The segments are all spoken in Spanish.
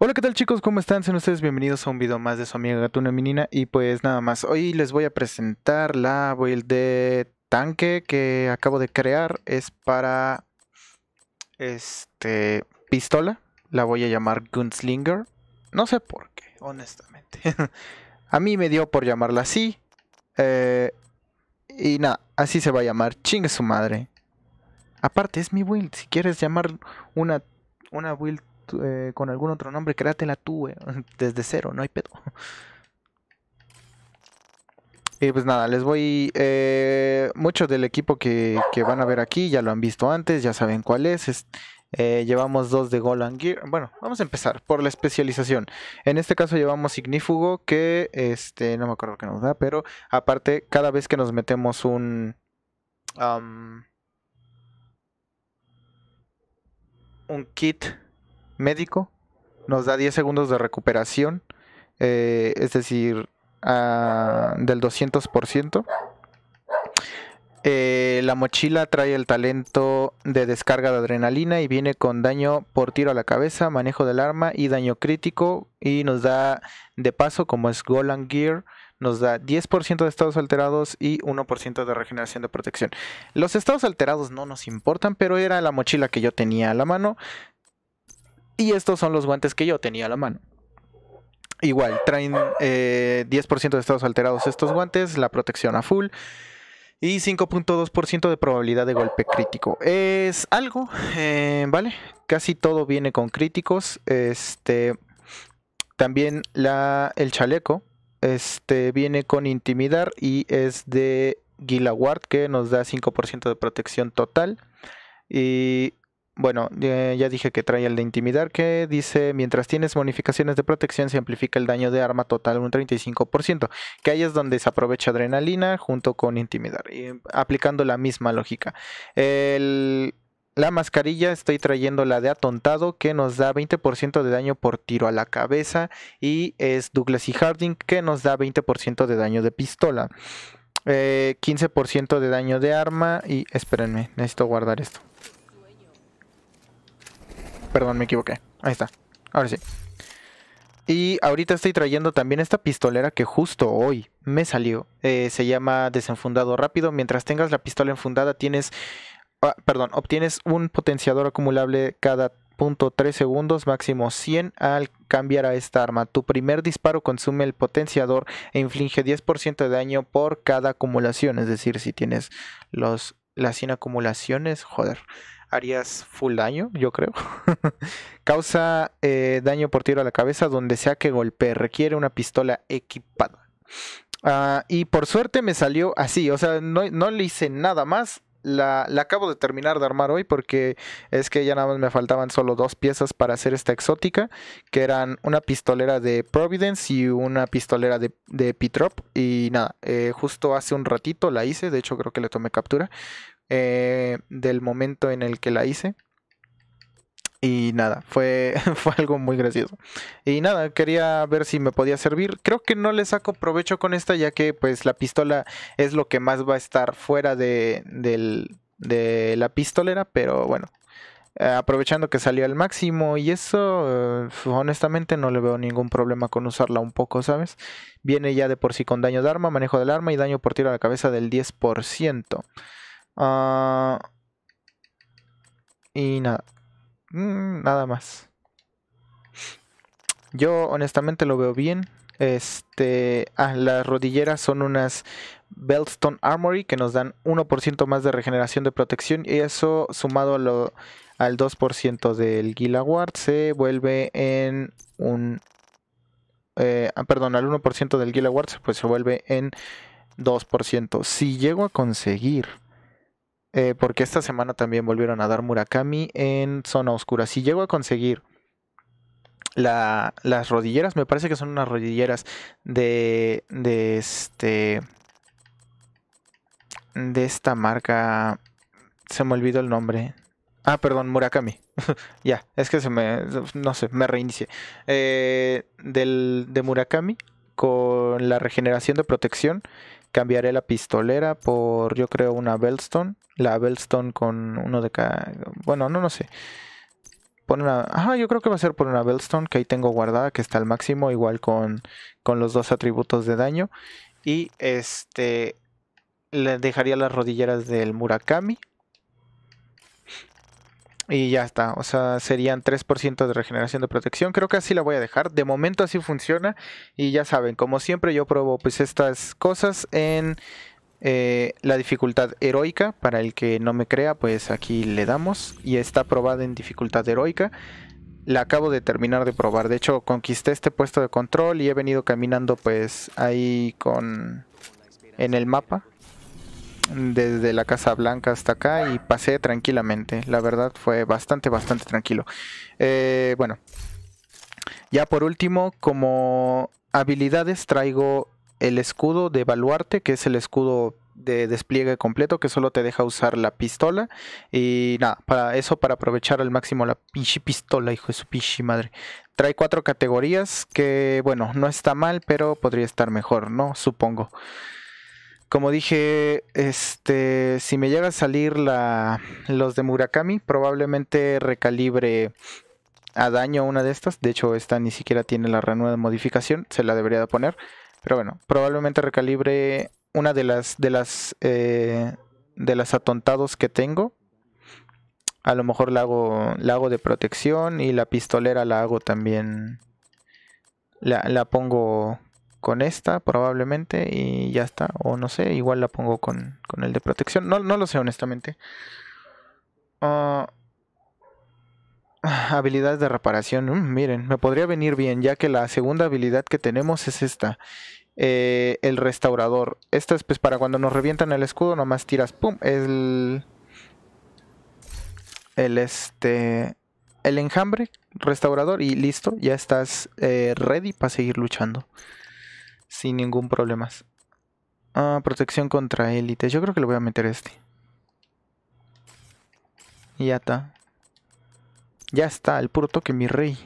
Hola, ¿qué tal chicos? ¿Cómo están? Sean ustedes bienvenidos a un video más de su amiga Gatuna Menina. Y pues nada más, hoy les voy a presentar la build de tanque que acabo de crear. Es para este pistola. La voy a llamar Gunslinger. No sé por qué, honestamente. a mí me dio por llamarla así. Eh, y nada, así se va a llamar. Chingue su madre. Aparte, es mi build. Si quieres llamar una, una build eh, con algún otro nombre, créatela tú, Desde cero, no hay pedo. Y pues nada, les voy... Eh, Muchos del equipo que, que, van a ver aquí ya lo han visto antes, ya saben cuál es. es eh, llevamos dos de Golan Gear. Bueno, vamos a empezar por la especialización. En este caso llevamos Ignífugo, que este, no me acuerdo qué nos da, pero aparte, cada vez que nos metemos un. un kit médico, nos da 10 segundos de recuperación, eh, es decir, ah, del 200%. Eh, la mochila trae el talento de descarga de adrenalina y viene con daño por tiro a la cabeza, manejo del arma y daño crítico. Y nos da de paso, como es Golan Gear, nos da 10% de estados alterados y 1% de regeneración de protección. Los estados alterados no nos importan, pero era la mochila que yo tenía a la mano. Y estos son los guantes que yo tenía a la mano. Igual, traen 10% eh, de estados alterados estos guantes, la protección a full y 5.2% de probabilidad de golpe crítico. Es algo, eh, ¿vale? Casi todo viene con críticos. Este, también la, el chaleco este, viene con intimidar y es de Gilaward que nos da 5% de protección total. Y bueno, eh, ya dije que trae el de intimidar que dice, mientras tienes modificaciones de protección se amplifica el daño de arma total un 35%, que ahí es donde se aprovecha adrenalina junto con intimidar, em, aplicando la misma lógica. la mascarilla estoy trayendo la de atontado que nos da 20% de daño por tiro a la cabeza y es Douglas y e. Harding que nos da 20% de daño de pistola. 15% eh, de daño de arma y espérenme, necesito guardar esto. Perdón, me equivoqué. Ahí está. Ahora sí. Y ahorita estoy trayendo también esta pistolera que justo hoy me salió. Eh, se llama desenfundado rápido. Mientras tengas la pistola enfundada, tienes. Ah, perdón, obtienes un potenciador acumulable cada tres segundos, máximo 100 al cambiar a esta arma. Tu primer disparo consume el potenciador e inflige 10% de daño por cada acumulación. Es decir, si tienes los, las 100 acumulaciones, joder harías full daño, yo creo. Causa eh, daño por tiro a la cabeza donde sea que golpee. Requiere una pistola equipada. Ah, y por suerte me salió así. O sea, no, le hice nada más. La, acabo de terminar de armar hoy porque es que ya nada más me faltaban solo dos piezas para hacer esta exótica, que eran una pistolera de Providence y una pistolera de, de Pitrop. Y nada, eh, justo hace un ratito la hice, de hecho creo que le tomé captura. Eh, del momento en el que la hice. Y nada, fue, fue algo muy gracioso. Y nada, quería ver si me podía servir. Creo que no le saco provecho con esta ya que pues la pistola es lo que más va a estar fuera de, de la pistolera. Pero bueno, eh, aprovechando que salió al máximo y eso, eh, honestamente no le veo ningún problema con usarla un poco, ¿sabes? Viene ya de por sí con daño de arma, manejo del arma y daño por tiro a la cabeza del 10%. Ah, y nada. Mm, nada más. Yo honestamente lo veo bien. Este, ah, las rodilleras son unas Beltstone Armory que nos dan 1% más de regeneración de protección y eso sumado lo, al 2% del Gilaward se vuelve en un... Eh, ah, perdón, al 1% del pues se vuelve en 2%. Si llego a conseguir eh, porque esta semana también volvieron a dar Murakami en zona oscura. Si llego a conseguir las rodilleras, me parece que son unas rodilleras de, de este de esta marca. Se me olvidó el nombre. Ah, perdón, Murakami. ya, es que se me. No sé, me reinicie eh, de Murakami, con la regeneración de protección, cambiaré la pistolera por, yo creo, una Bellstone la Bellstone con uno de cada... Bueno, no, no sé. pone una... Ah, yo creo que va a ser por una Bellstone que ahí tengo guardada, que está al máximo, igual con, con los dos atributos de daño. Y este... Le dejaría las rodilleras del Murakami. Y ya está, o sea, serían 3% de regeneración de protección. Creo que así la voy a dejar. De momento así funciona. Y ya saben, como siempre yo pruebo pues estas cosas en eh, la dificultad heroica, para el que no me crea, pues aquí le damos. Y está probada en dificultad heroica. La acabo de terminar de probar. De hecho, conquisté este puesto de control y he venido caminando pues ahí con... en el mapa. Desde la Casa Blanca hasta acá y pasé tranquilamente. La verdad fue bastante, bastante tranquilo. Eh, bueno. Ya por último, como habilidades traigo el escudo de baluarte, que es el escudo de despliegue completo que solo te deja usar la pistola. Y nada, para eso, para aprovechar al máximo la pinche pistola, hijo de su pinche madre. Trae cuatro categorías que, bueno, no está mal, pero podría estar mejor, ¿no? Supongo. Como dije, este, si me llega a salir la, los de Murakami, probablemente recalibre a daño una de estas. De hecho, esta ni siquiera tiene la ranura de modificación, se la debería de poner. Pero bueno, probablemente recalibre una de las de las eh, de las atontados que tengo. A lo mejor la hago, de protección y la pistolera la hago también. La, pongo con esta probablemente y ya está. O no sé, igual la pongo con, el de protección. No, no lo sé honestamente. Ah, Ah, habilidades de reparación. Mm, miren, me podría venir bien, ya que la segunda habilidad que tenemos es esta. Eh, el restaurador. Esta es pues para cuando nos revientan el escudo, nomás tiras, ¡pum! El... El este... El enjambre, restaurador y listo, ya estás eh, ready para seguir luchando. Sin ningún problema. Ah, protección contra élites. Yo creo que le voy a meter este. Y ya está. Ya está, el puro toque, mi rey.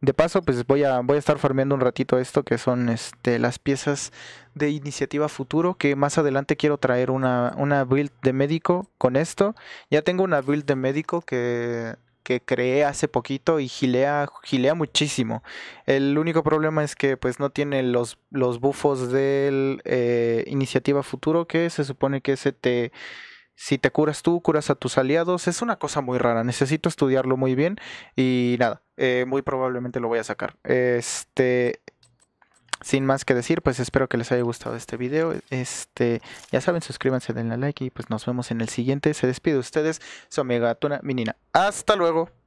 De paso, pues voy a, voy a estar farmeando un ratito esto, que son este, las piezas de iniciativa futuro, que más adelante quiero traer una, una build de médico con esto. Ya tengo una build de médico que, que creé hace poquito y gilea, gilea muchísimo. El único problema es que pues no tiene los, los bufos del eh, iniciativa futuro, que se supone que se te si te curas tú, curas a tus aliados. Es una cosa muy rara. Necesito estudiarlo muy bien. Y nada, eh, muy probablemente lo voy a sacar. Este. Sin más que decir, pues espero que les haya gustado este video. Este, ya saben, suscríbanse, denle like y pues nos vemos en el siguiente. Se despide ustedes, su amiga Tuna Minina. Hasta luego.